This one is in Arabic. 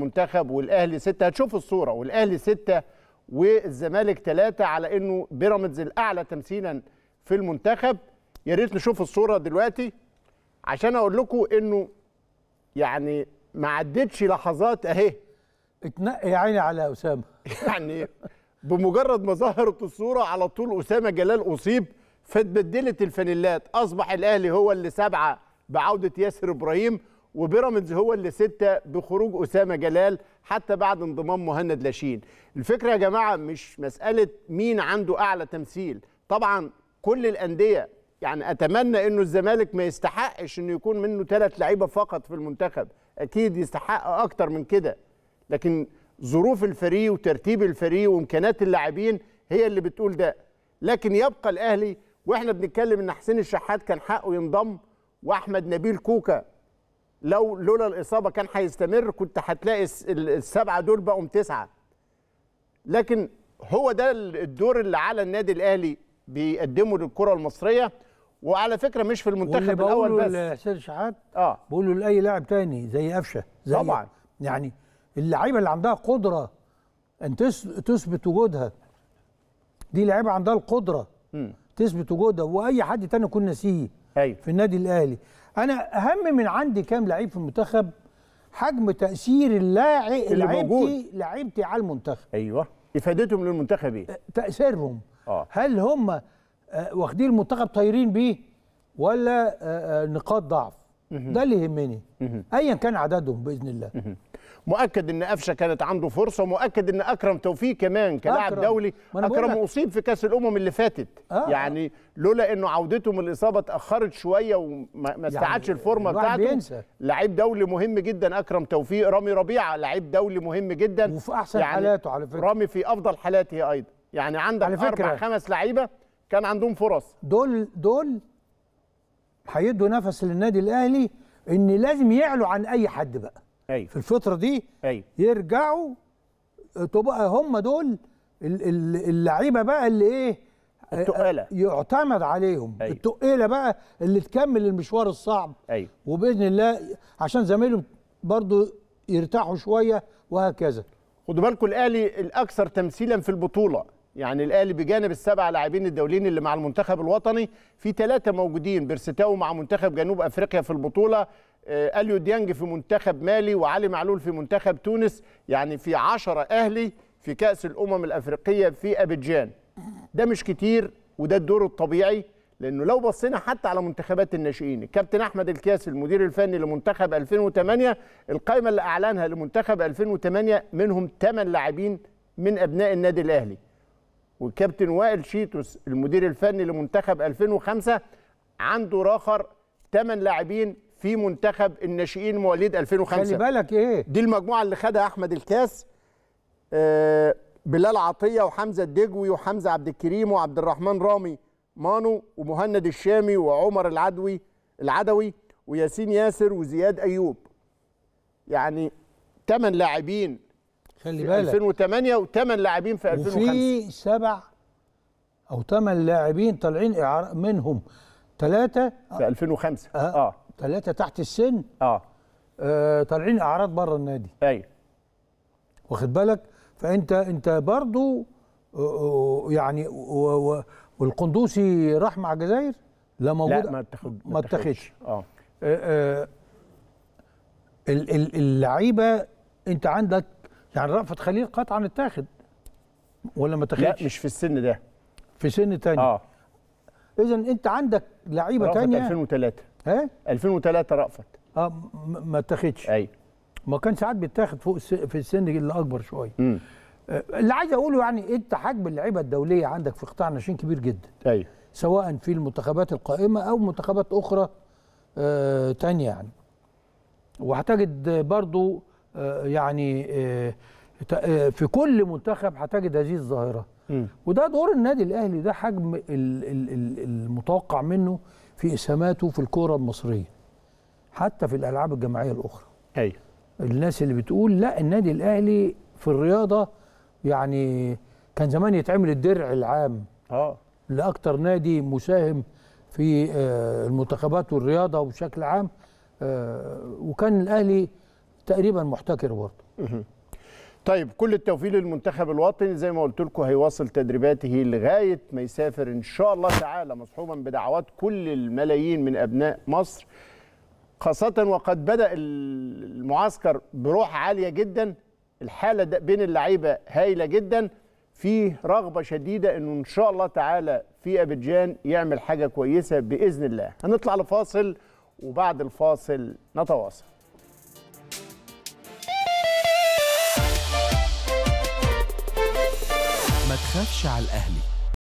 المنتخب والاهلي سته هتشوفوا الصوره والاهلي سته والزمالك ثلاثه على انه بيراميدز الاعلى تمثيلا في المنتخب يا ريت نشوف الصوره دلوقتي عشان اقول لكم انه يعني ما عدتش لحظات اهي اتنقي يا عيني على اسامه يعني بمجرد ما ظهرت الصوره على طول اسامه جلال اصيب فاتبدلت الفانيلات اصبح الاهلي هو اللي سبعه بعوده ياسر ابراهيم وبيراميدز هو اللي ستة بخروج أسامة جلال حتى بعد انضمام مهند لاشين الفكرة يا جماعة مش مسألة مين عنده أعلى تمثيل طبعا كل الأندية يعني أتمنى أنه الزمالك ما يستحقش أنه يكون منه ثلاث لعيبة فقط في المنتخب أكيد يستحق أكتر من كده لكن ظروف الفريق وترتيب الفريق وإمكانات اللاعبين هي اللي بتقول ده لكن يبقى الأهلي واحنا بنتكلم ان حسين الشحات كان حقه ينضم واحمد نبيل كوكا لو لولا الاصابه كان هيستمر كنت هتلاقي السبعه دول بقوا تسعه لكن هو ده الدور اللي على النادي الاهلي بيقدمه للكره المصريه وعلى فكره مش في المنتخب الاول بس استاذ شحات اه بقوله لاي لاعب تاني زي قفشه زي طبعا يعني اللعيبه اللي عندها قدره ان تثبت وجودها دي لعيبه عندها القدره م. تثبت وجودها واي حد تاني يكون ناسيه أيوة. في النادي الاهلي انا اهم من عندي كام لعيب في المنتخب حجم تاثير اللاعب لعيبتي لعيبتي على المنتخب ايوه افادتهم للمنتخب ايه تاثيرهم آه. هل هم آه، واخدين المنتخب طايرين بيه ولا آه، آه، نقاط ضعف ده اللي يهمني ايا كان عددهم باذن الله مؤكد ان قفشه كانت عنده فرصه ومؤكد ان اكرم توفيق كمان كلاعب دولي اكرم اصيب في كاس الامم اللي فاتت آه. آه. يعني لولا انه عودته من الاصابه اتاخرت شويه وما يعني استعادش يعني الفورمه بتاعته لعيب دولي مهم جدا اكرم توفيق رامي ربيعه لعيب دولي مهم جدا وفي احسن يعني حالاته على فكره رامي في افضل حالاته ايضا يعني عندك على فكرة. اربع خمس لعيبه كان عندهم فرص دول دول هيدوا نفس للنادي الاهلي ان لازم يعلوا عن اي حد بقى أيوة. في الفتره دي أيوة. يرجعوا تبقى هم دول اللعيبه بقى اللي ايه التقاله يعتمد عليهم أيوة. التقاله بقى اللي تكمل المشوار الصعب أيوة. وباذن الله عشان زمايلهم برضو يرتاحوا شويه وهكذا خدوا بالكم الاهلي الاكثر تمثيلا في البطوله يعني الاهلي بجانب السبع لاعبين الدوليين اللي مع المنتخب الوطني في ثلاثه موجودين بيرستاو مع منتخب جنوب افريقيا في البطوله آه، اليو ديانج في منتخب مالي وعلي معلول في منتخب تونس يعني في عشرة اهلي في كاس الامم الافريقيه في ابيجان ده مش كتير وده الدور الطبيعي لانه لو بصينا حتى على منتخبات الناشئين الكابتن احمد الكاسي المدير الفني لمنتخب 2008 القائمه اللي اعلنها لمنتخب 2008 منهم 8 لاعبين من ابناء النادي الاهلي والكابتن وائل شيتوس المدير الفني لمنتخب 2005 عنده راخر 8 لاعبين في منتخب الناشئين مواليد 2005 خلي بالك ايه دي المجموعه اللي خدها احمد الكاس آه بلال عطيه وحمزه الدجوي وحمزه عبد الكريم وعبد الرحمن رامي مانو ومهند الشامي وعمر العدوي العدوي وياسين ياسر وزياد ايوب يعني 8 لاعبين خلي بالك 2008 وثمان لاعبين في 2005 وفي سبع او ثمان لاعبين طالعين اعاره منهم ثلاثه في 2005 اه ثلاثه آه. تحت السن اه, آه طالعين اعراض بره النادي ايوه واخد بالك فانت انت برضو آه، آه، يعني والقندوسي راح مع الجزائر لا موجود لا ما اتخذ ما اتخذش اه, آه اللعيبه انت عندك يعني رأفت خليل قطعا اتاخد ولا ما اتاخدش؟ لا مش في السن ده في سن تاني اه اذا انت عندك لعيبه تانية رأفت 2003 ها 2003 رأفت اه ما اتاخدش ايوه ما كان ساعات بيتاخد فوق في السن اللي اكبر شويه آه، اللي عايز اقوله يعني انت حجم اللعيبه الدوليه عندك في قطاع الناشئين كبير جدا ايوه سواء في المنتخبات القائمه او منتخبات اخرى آه تانية يعني وهتجد برضو آه، يعني آه، آه، في كل منتخب هتجد هذه الظاهره وده دور النادي الاهلي ده حجم المتوقع منه في اسهاماته في الكوره المصريه حتى في الالعاب الجماعيه الاخرى ايوه الناس اللي بتقول لا النادي الاهلي في الرياضه يعني كان زمان يتعمل الدرع العام اه لاكثر نادي مساهم في المنتخبات والرياضه وبشكل عام وكان الاهلي تقريبا محتكر برضه طيب كل التوفيق للمنتخب الوطني زي ما قلت لكم هيواصل تدريباته لغايه ما يسافر ان شاء الله تعالى مصحوبا بدعوات كل الملايين من ابناء مصر خاصه وقد بدا المعسكر بروح عاليه جدا الحاله بين اللعيبه هايله جدا في رغبه شديده انه ان شاء الله تعالى في ابيجان يعمل حاجه كويسه باذن الله هنطلع لفاصل وبعد الفاصل نتواصل تخافش على الأهلي